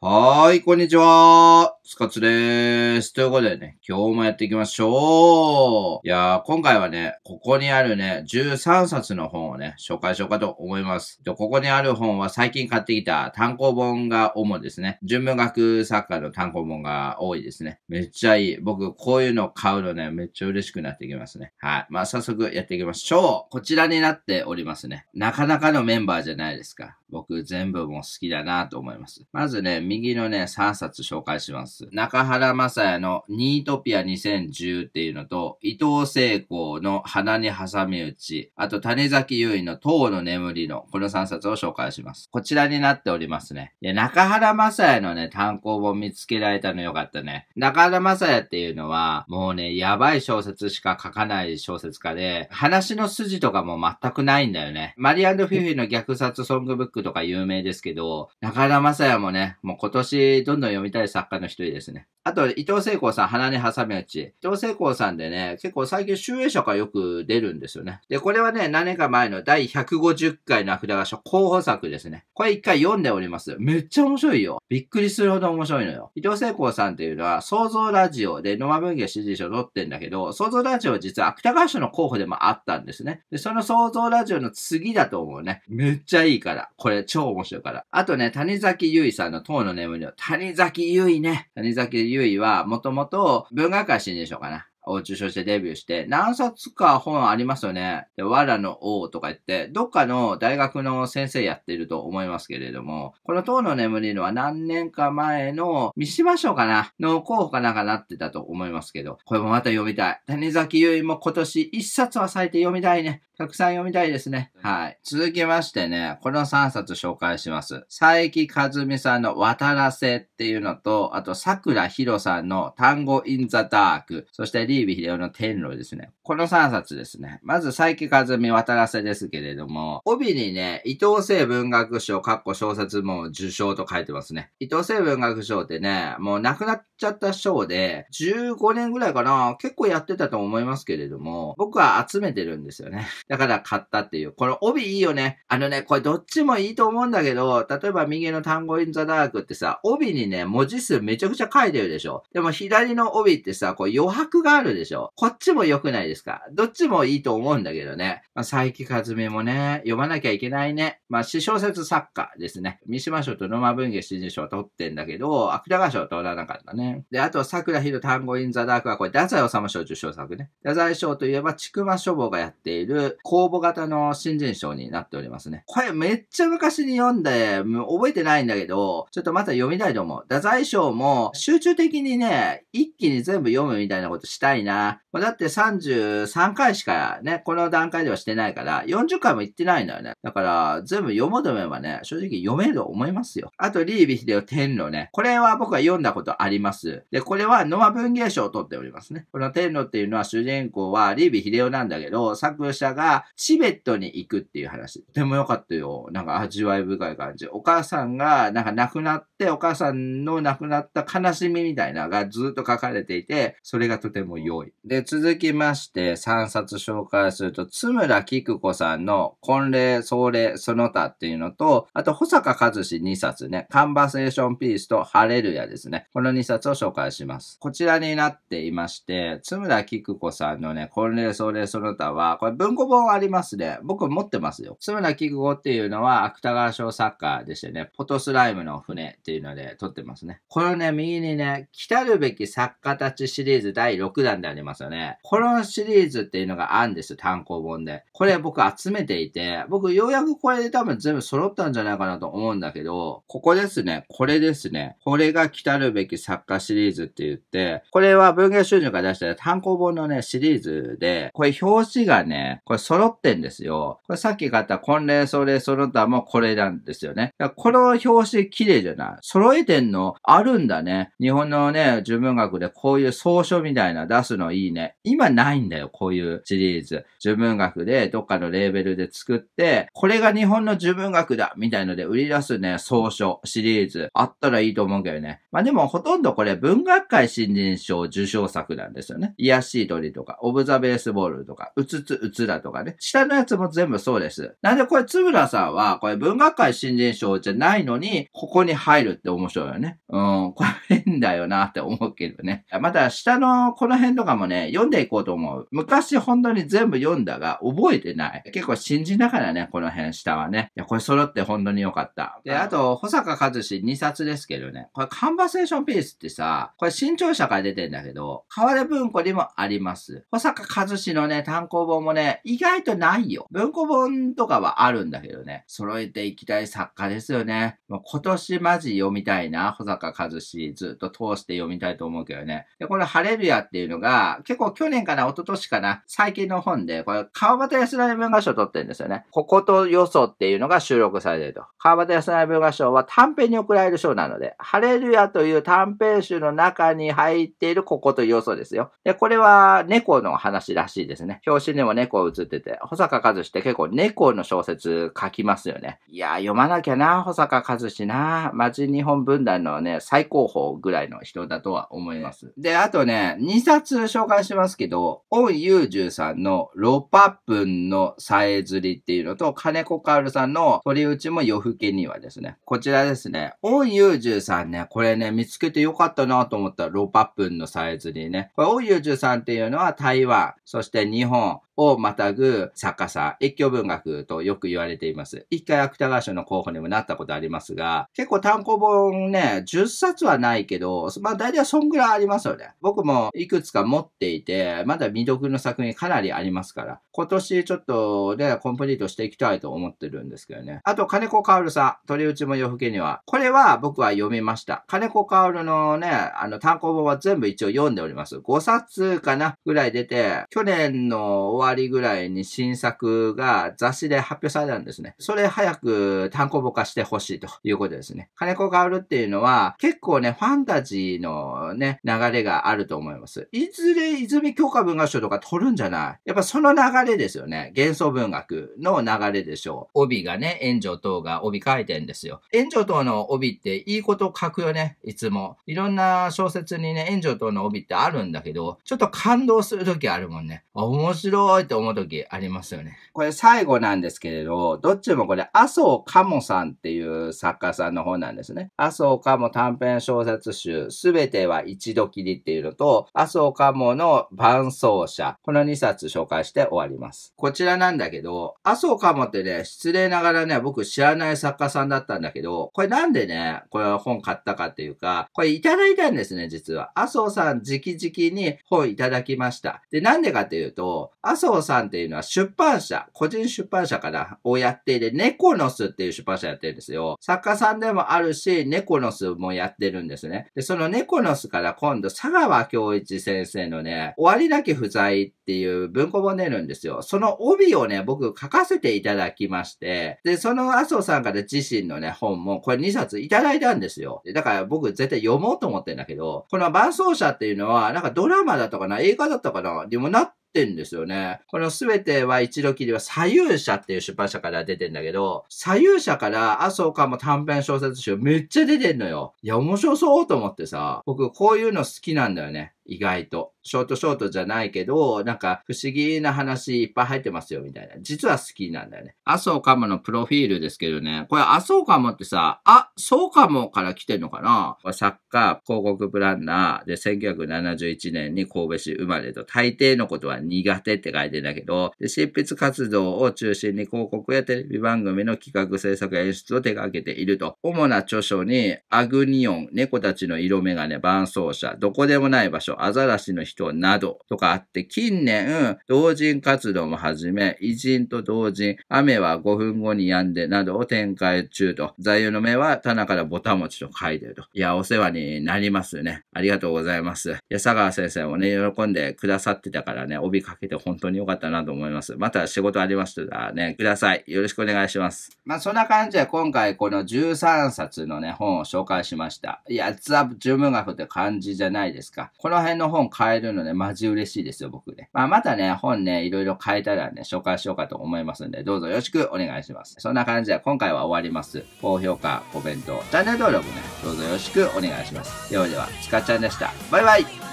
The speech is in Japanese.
はーい、こんにちは。スカツでーす。ということでね、今日もやっていきましょう。いやー、今回はね、ここにあるね、13冊の本をね、紹介しようかと思います。で、ここにある本は最近買ってきた単行本が主ですね。純文学作家の単行本が多いですね。めっちゃいい。僕、こういうの買うのね、めっちゃ嬉しくなってきますね。はい。まあ、早速やっていきましょう。こちらになっておりますね。なかなかのメンバーじゃないですか。僕、全部も好きだなと思います。まずね、右のね、3冊紹介します。。中原正也のニートピア2010っていうのと、伊藤聖光の花に挟み撃ち、あと谷崎優衣の塔の眠りの、この3冊を紹介します。こちらになっておりますね。いや、中原正也のね、単行本見つけられたのよかったね。中原正也っていうのは、もうね、やばい小説しか書かない小説家で、話の筋とかも全くないんだよね。マリアンド・フィフィの虐殺ソングブックとか有名ですけど、中原正也もね、もう今年どんどん読みたい作家の一人ですね。あと、伊藤聖光さん、鼻に挟み打ち。伊藤聖光さんでね、結構最近、集英社がよく出るんですよね。で、これはね、何年か前の第150回の芥川賞候補作ですね。これ一回読んでおります。めっちゃ面白いよ。びっくりするほど面白いのよ。伊藤聖光さんっていうのは、創造ラジオで野間文芸支持賞を取ってんだけど、創造ラジオは実は芥川賞の候補でもあったんですね。で、その創造ラジオの次だと思うね。めっちゃいいから。これ超面白いから。あとね、谷崎優衣さんの塔の眠りを、谷崎優衣ね。谷崎優衣は、もともと文学会新人賞かな。を受賞してデビューして、何冊か本ありますよね。で、わらの王とか言って、どっかの大学の先生やってると思いますけれども、この塔の眠りのは何年か前の三島賞かなの候補かなんかなってたと思いますけど、これもまた読みたい。谷崎優衣も今年一冊は最低読みたいね。たくさん読みたいですね。はい。続きましてね、この3冊紹介します。佐伯和美さんの渡らせっていうのと、あと桜弘さんの単語インザダーク、そしてリービヒレオの天路ですね。この3冊ですね。まず佐伯和美渡らせですけれども、帯にね、伊藤聖文学賞、かっこ小説も受賞と書いてますね。伊藤聖文学賞ってね、もう亡くなっちゃった賞で、15年ぐらいかな、結構やってたと思いますけれども、僕は集めてるんですよね。だから買ったっていう。この帯いいよね。あのね、これどっちもいいと思うんだけど、例えば右の単語インザダークってさ、帯にね、文字数めちゃくちゃ書いてるでしょ。でも左の帯ってさ、こう余白があるでしょ。こっちも良くないですかどっちもいいと思うんだけどね。まあ、佐伯和美もね、読まなきゃいけないね。まあ、私小説作家ですね。三島賞と野間文芸新人賞を取ってんだけど、芥川賞は取らなかったね。で、あと、桜ひろ単語インザダークは、これ、太宰治賞受賞作ね。太宰賞といえば、千曲書房がやっている、公募型の新人賞になっておりますね。これめっちゃ昔に読んで、覚えてないんだけど、ちょっとまた読みたいと思う。太宰賞も集中的にね、一気に全部読むみたいなことしたいな。だって33回しかね、この段階ではしてないから、40回も行ってないんだよね。だから、全部読もうと思えばね、正直読めると思いますよ。あと、リービヒデオ天路ね。これは僕は読んだことあります。で、これはノア文芸賞を取っておりますね。この天路っていうのは主人公はリービヒデオなんだけど、作者がチベットに行くっていう話。とても良かったよ。なんか味わい深い感じ。お母さんが、なんか亡くなって、お母さんの亡くなった悲しみみたいなのがずっと書かれていて、それがとても良い。で、続きまして3冊紹介すると、津村菊子さんの婚礼、壮礼、その他っていうのと、あと、保坂和志2冊ね、カンバセーションピースとハレルヤですね。この2冊を紹介します。こちらになっていまして、津村菊子さんのね、婚礼、壮礼、その他は、これ文庫本本ありますね。僕持ってますよ。津村菊子っていうのは芥川賞作家でしてね、ポトスライムの船っていうので撮ってますね。このね、右にね、来たるべき作家たちシリーズ第6弾でありますよね。このシリーズっていうのがあるんですよ、単行本で。これ僕集めていて、僕ようやくこれで多分全部揃ったんじゃないかなと思うんだけど、ここですね、これですね。これが来たるべき作家シリーズって言って、これは文芸収入が出した単行本のね、シリーズで、これ表紙がね、これ揃ってんですよ。これさっき買った婚礼、それ、その他もこれなんですよね。この表紙綺麗じゃない揃えてんのあるんだね。日本のね、純文学でこういう草書みたいな出すのいいね。今ないんだよ、こういうシリーズ。純文学でどっかのレーベルで作って、これが日本の純文学だみたいので売り出すね、草書シリーズあったらいいと思うけどね。まあでもほとんどこれ文学界新人賞受賞作なんですよね。癒しい鳥とか、オブザベースボールとか、うつつうつらとか。とかね。下のやつも全部そうです。なんでこれ、つぶらさんは、これ文学界新人賞じゃないのに、ここに入るって面白いよね。うん、これ変だよなって思うけどね。また、下のこの辺とかもね、読んでいこうと思う。昔本当に全部読んだが、覚えてない。結構新人だからね、この辺下はね。いや、これ揃って本当に良かった。で、あと、保坂和志2冊ですけどね。これ、カンバセーションピースってさ、これ新潮社から出てんだけど、河出文庫にもあります。保坂和志のね、単行本もね、い意外とないよ。文庫本とかはあるんだけどね。揃えていきたい作家ですよね。もう今年マジ読みたいな。保坂和志ずっと通して読みたいと思うけどね。で、これハレルヤっていうのが、結構去年かな、一昨年かな、最近の本で、これ川端康成文化賞取ってるんですよね。こことよそっていうのが収録されてると。川端康成文化賞は短編に送られる賞なので、ハレルヤという短編集の中に入っているこことよそですよ。で、これは猫の話らしいですね。表紙にも猫映っってて、保坂和って結構猫の小説書きますよね。いや、読まなきゃな、保坂和志な。町日本文壇のね、最高峰ぐらいの人だとは思います。で、あとね、2冊紹介しますけど、オン・ユージュさんのロパップンのさえずりっていうのと、金子カールさんの鳥打ちも夜更けにはですね、こちらですね、オン・ユージュさんね、これね、見つけてよかったなと思ったロパップンのさえずりね。これ、オン・ユージュさんっていうのは台湾、そして日本、をまたぐ作家さん、越境文学とよく言われています。一回芥川賞の候補にもなったことありますが、結構単行本ね、10冊はないけど、まあ大体そんぐらいありますよね。僕もいくつか持っていて、まだ未読の作品かなりありますから、今年ちょっとね、コンプリートしていきたいと思ってるんですけどね。あと、金子薫さん、鳥内も夜更けには、これは僕は読みました。金子薫のね、あの単行本は全部一応読んでおります。5冊かなぐらい出て、去年の終わわりぐらいに新作が雑誌で発表されたんですね。それ早く単行本化してほしいということですね。金子薫っていうのは結構ね、ファンタジーのね、流れがあると思います。いずれ泉教科文学賞とか取るんじゃないやっぱその流れですよね。幻想文学の流れでしょう。帯がね、炎上等が帯書いてんですよ。炎上等の帯っていいこと書くよね、いつも。いろんな小説にね、炎上等の帯ってあるんだけど、ちょっと感動する時あるもんね。面白い。いって思う時ありますよね。これ最後なんですけれど、どっちもこれ、麻生かもさんっていう作家さんの本なんですね。麻生かも短編小説集、すべては一度きりっていうのと、麻生かもの伴奏者、この2冊紹介して終わります。こちらなんだけど、麻生かもってね、失礼ながらね、僕知らない作家さんだったんだけど、これなんでね、これ本買ったかっていうか、これいただいたんですね、実は。麻生さん直々に本いただきました。で、なんでかっていうと、麻生荘さんっていうのは出版社、個人出版社かな、をやっていて、猫の巣っていう出版社やってるんですよ。作家さんでもあるし、猫の巣もやってるんですね。で、その猫の巣から今度、佐川京一先生のね、終わりなき不在っていう文庫本出るんですよ。その帯をね、僕書かせていただきまして、で、その麻生さんから自身のね、本も、これ2冊いただいたんですよ。だから僕絶対読もうと思ってんだけど、この伴奏者っていうのは、なんかドラマだとかな、映画だったかな、でもなってんですよね。このすべては一度きりは左右者っていう出版社から出てんだけど、左右者から麻生かも短編小説集めっちゃ出てんのよ。いや、面白そうと思ってさ、僕こういうの好きなんだよね。意外と。ショートショートじゃないけど、なんか不思議な話いっぱい入ってますよみたいな。実は好きなんだよね。麻生かものプロフィールですけどね。これ麻生かもってさ、あ、そうかもから来てんのかな作家、広告プランナーで1971年に神戸市生まれと大抵のことは苦手って書いてんだけど、で執筆活動を中心に広告やテレビ番組の企画制作演出を手掛けていると。主な著書にアグニオン、猫たちの色眼鏡、伴奏者、どこでもない場所、アザラシの人などとかあって、近年、同人活動も始め、偉人と同人、雨は5分後に止んでなどを展開中と、座右の銘は棚からボタン持ちと書いてると。いや、お世話になりますね。ありがとうございます。いや、佐川先生もね、喜んでくださってたからね、帯かけて本当に良かったなと思います。また仕事ありましたらね、ください。よろしくお願いします。まあ、そんな感じで今回この13冊のね、本を紹介しました。いや、ザ・十文学って感じじゃないですか。この辺の本買えるのね、マジ嬉しいですよ、僕ね。まあ、またね、本ね、いろいろ変えたらね、紹介しようかと思いますんで、どうぞよろしくお願いします。そんな感じで今回は終わります。高評価、コメント、チャンネル登録ね、どうぞよろしくお願いします。ではでは、つかちゃんでした。バイバイ